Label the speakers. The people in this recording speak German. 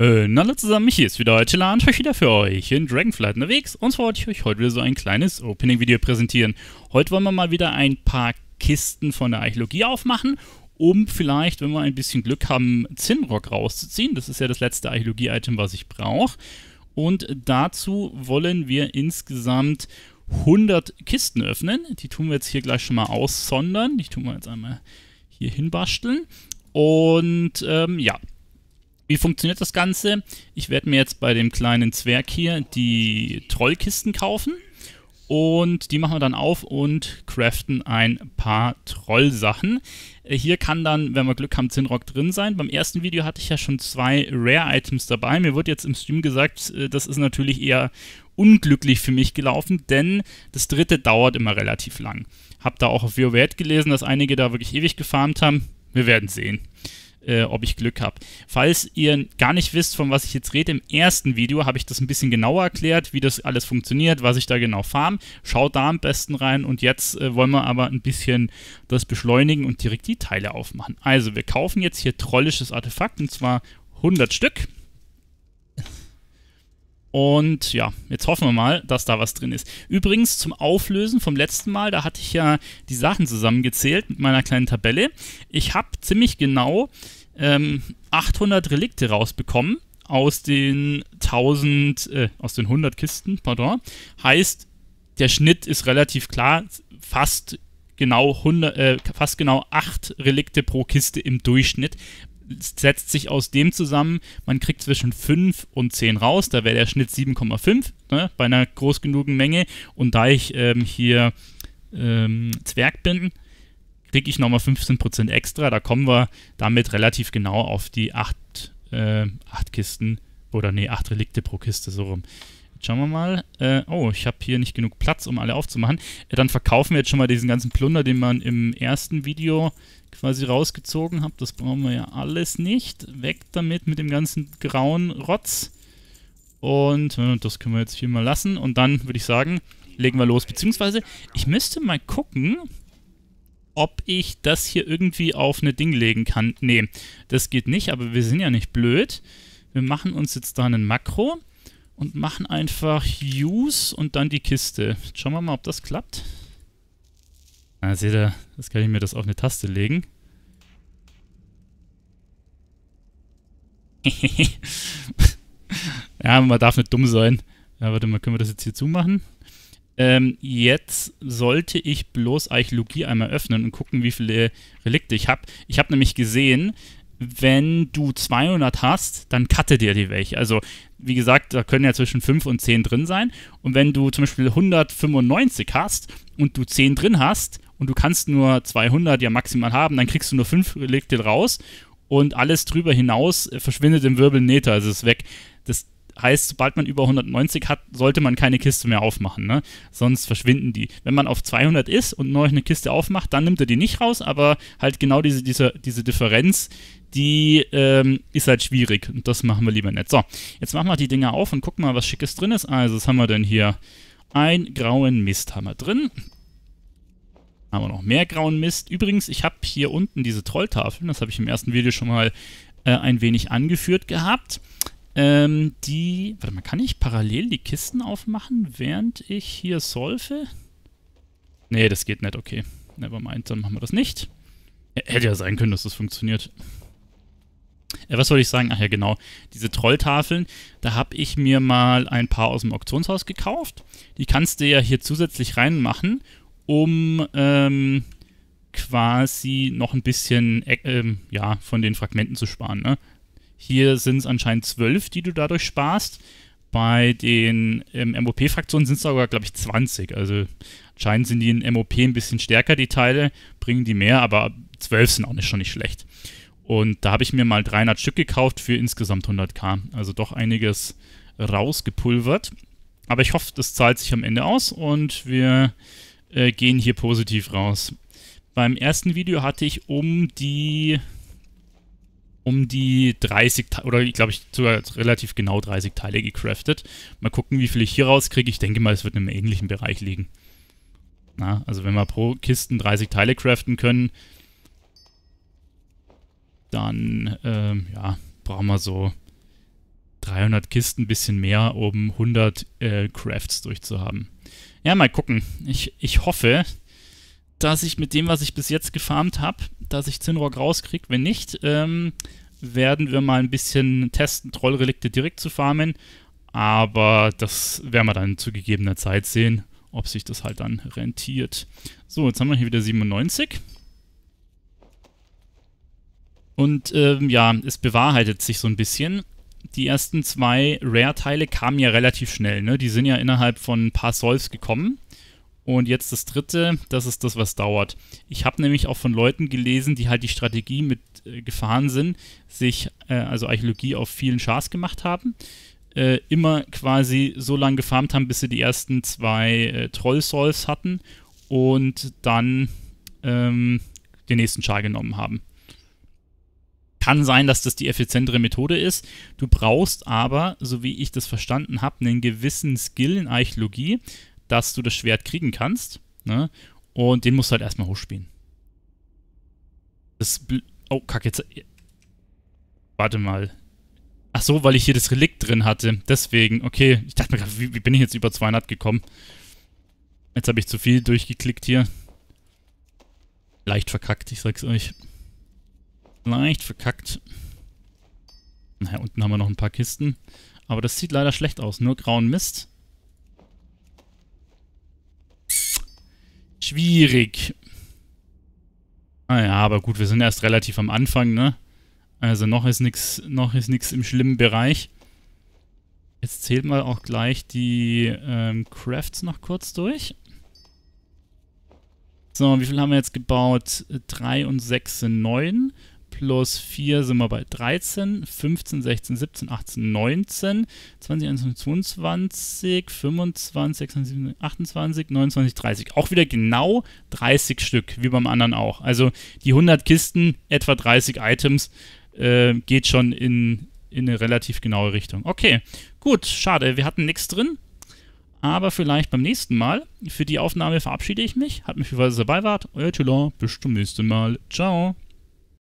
Speaker 1: Äh, na, hallo zusammen, mich hier ist wieder Tilla und euch wieder für euch in Dragonflight unterwegs. Und zwar wollte ich euch heute wieder so ein kleines Opening-Video präsentieren. Heute wollen wir mal wieder ein paar Kisten von der Archäologie aufmachen, um vielleicht, wenn wir ein bisschen Glück haben, Zinnrock rauszuziehen. Das ist ja das letzte Archäologie-Item, was ich brauche. Und dazu wollen wir insgesamt 100 Kisten öffnen. Die tun wir jetzt hier gleich schon mal aussondern. Die tun wir jetzt einmal hier hinbasteln. Und ähm, ja, wie funktioniert das Ganze? Ich werde mir jetzt bei dem kleinen Zwerg hier die Trollkisten kaufen. Und die machen wir dann auf und craften ein paar Trollsachen. Äh, hier kann dann, wenn wir Glück haben, Zinrock drin sein. Beim ersten Video hatte ich ja schon zwei Rare-Items dabei. Mir wurde jetzt im Stream gesagt, äh, das ist natürlich eher unglücklich für mich gelaufen, denn das dritte dauert immer relativ lang. Hab da auch auf WoW gelesen, dass einige da wirklich ewig gefarmt haben. Wir werden sehen äh, ob ich Glück habe. Falls ihr gar nicht wisst, von was ich jetzt rede, im ersten Video habe ich das ein bisschen genauer erklärt, wie das alles funktioniert, was ich da genau farm. Schaut da am besten rein und jetzt äh, wollen wir aber ein bisschen das beschleunigen und direkt die Teile aufmachen. Also wir kaufen jetzt hier trollisches Artefakt und zwar 100 Stück. Und ja, jetzt hoffen wir mal, dass da was drin ist. Übrigens zum Auflösen vom letzten Mal, da hatte ich ja die Sachen zusammengezählt mit meiner kleinen Tabelle. Ich habe ziemlich genau ähm, 800 Relikte rausbekommen aus den 1000, äh, aus den 100 Kisten, pardon. Heißt, der Schnitt ist relativ klar, fast genau 100, äh, fast genau 8 Relikte pro Kiste im Durchschnitt setzt sich aus dem zusammen, man kriegt zwischen 5 und 10 raus, da wäre der Schnitt 7,5 ne, bei einer groß genugen Menge. Und da ich ähm, hier ähm, Zwerg bin, kriege ich nochmal 15% extra. Da kommen wir damit relativ genau auf die 8, äh, 8 Kisten oder nee, 8 Relikte pro Kiste so rum. Schauen wir mal. Äh, oh, ich habe hier nicht genug Platz, um alle aufzumachen. Äh, dann verkaufen wir jetzt schon mal diesen ganzen Plunder, den man im ersten Video quasi rausgezogen hat. Das brauchen wir ja alles nicht. Weg damit mit dem ganzen grauen Rotz. Und äh, das können wir jetzt hier mal lassen. Und dann würde ich sagen, legen wir los. Beziehungsweise, ich müsste mal gucken, ob ich das hier irgendwie auf eine Ding legen kann. Nee, das geht nicht, aber wir sind ja nicht blöd. Wir machen uns jetzt da einen Makro und machen einfach Use und dann die Kiste. Jetzt schauen wir mal, ob das klappt. Ah, seht ihr, jetzt kann ich mir das auf eine Taste legen. ja, man darf nicht dumm sein. Ja, warte mal, können wir das jetzt hier zumachen? Ähm, jetzt sollte ich bloß Archäologie einmal öffnen und gucken, wie viele Relikte ich habe. Ich habe nämlich gesehen, wenn du 200 hast, dann cutte dir die welche. Also, wie gesagt, da können ja zwischen 5 und 10 drin sein. Und wenn du zum Beispiel 195 hast und du 10 drin hast und du kannst nur 200 ja maximal haben, dann kriegst du nur 5 Relikte raus und alles drüber hinaus äh, verschwindet im Wirbel Neta, also ist weg. Das heißt, sobald man über 190 hat, sollte man keine Kiste mehr aufmachen, ne? sonst verschwinden die. Wenn man auf 200 ist und neu eine Kiste aufmacht, dann nimmt er die nicht raus, aber halt genau diese, diese, diese Differenz, die ähm, ist halt schwierig. Und das machen wir lieber nicht. So, jetzt machen wir die Dinger auf und gucken mal, was Schickes drin ist. Also, was haben wir denn hier? Ein grauen Mist haben wir drin. Haben wir noch mehr grauen Mist. Übrigens, ich habe hier unten diese Trolltafeln, das habe ich im ersten Video schon mal äh, ein wenig angeführt gehabt. Ähm, die, warte mal, kann ich parallel die Kisten aufmachen, während ich hier solfe? Nee, das geht nicht, okay. Nevermind, dann machen wir das nicht. Hätte ja sein können, dass das funktioniert. Äh, was wollte ich sagen? Ach ja, genau. Diese Trolltafeln, da habe ich mir mal ein paar aus dem Auktionshaus gekauft. Die kannst du ja hier zusätzlich reinmachen, um ähm, quasi noch ein bisschen äh, ja, von den Fragmenten zu sparen. Ne? Hier sind es anscheinend zwölf, die du dadurch sparst. Bei den ähm, MOP-Fraktionen sind es sogar, glaube ich, 20. Also anscheinend sind die in MOP ein bisschen stärker, die Teile, bringen die mehr, aber 12 sind auch nicht schon nicht schlecht. Und da habe ich mir mal 300 Stück gekauft für insgesamt 100k. Also doch einiges rausgepulvert. Aber ich hoffe, das zahlt sich am Ende aus und wir äh, gehen hier positiv raus. Beim ersten Video hatte ich um die um die 30 oder ich glaube ich sogar relativ genau 30 Teile gecraftet. Mal gucken, wie viel ich hier rauskriege. Ich denke mal, es wird in einem ähnlichen Bereich liegen. Na, also wenn wir pro Kisten 30 Teile craften können, dann ähm, ja, brauchen wir so 300 Kisten, ein bisschen mehr, um 100 äh, Crafts durchzuhaben. Ja, mal gucken. Ich, ich hoffe, dass ich mit dem, was ich bis jetzt gefarmt habe, dass ich Zinrock rauskriege. Wenn nicht, ähm, werden wir mal ein bisschen testen, Trollrelikte direkt zu farmen. Aber das werden wir dann zu gegebener Zeit sehen, ob sich das halt dann rentiert. So, jetzt haben wir hier wieder 97. Und ähm, ja, es bewahrheitet sich so ein bisschen. Die ersten zwei Rare-Teile kamen ja relativ schnell. Ne? Die sind ja innerhalb von ein paar Solves gekommen. Und jetzt das dritte, das ist das, was dauert. Ich habe nämlich auch von Leuten gelesen, die halt die Strategie mit äh, gefahren sind, sich äh, also Archäologie auf vielen Chars gemacht haben, äh, immer quasi so lange gefarmt haben, bis sie die ersten zwei äh, Troll-Solves hatten und dann ähm, den nächsten Char genommen haben. Kann sein, dass das die effizientere Methode ist. Du brauchst aber, so wie ich das verstanden habe, einen gewissen Skill in Archäologie, dass du das Schwert kriegen kannst. Ne? Und den musst du halt erstmal hochspielen. Das. Oh, kacke, Warte mal. Ach so, weil ich hier das Relikt drin hatte. Deswegen, okay. Ich dachte mir gerade, wie, wie, bin ich jetzt über 200 gekommen? Jetzt habe ich zu viel durchgeklickt hier. Leicht verkackt, ich sag's euch. Leicht verkackt. Na, Naja, unten haben wir noch ein paar Kisten. Aber das sieht leider schlecht aus. Nur grauen Mist. Schwierig. Naja, ah aber gut, wir sind erst relativ am Anfang, ne? Also noch ist nichts noch ist nix im schlimmen Bereich. Jetzt zählt mal auch gleich die ähm, Crafts noch kurz durch. So, wie viel haben wir jetzt gebaut? 3 und 6 sind 9 plus 4 sind wir bei 13, 15, 16, 17, 18, 19, 20, 21, 22, 25, 26, 28, 29, 30. Auch wieder genau 30 Stück, wie beim anderen auch. Also die 100 Kisten, etwa 30 Items, äh, geht schon in, in eine relativ genaue Richtung. Okay, gut, schade, wir hatten nichts drin. Aber vielleicht beim nächsten Mal. Für die Aufnahme verabschiede ich mich. Hat mich viel dass ihr dabei wart. Euer Tulon. Bis zum nächsten Mal. Ciao.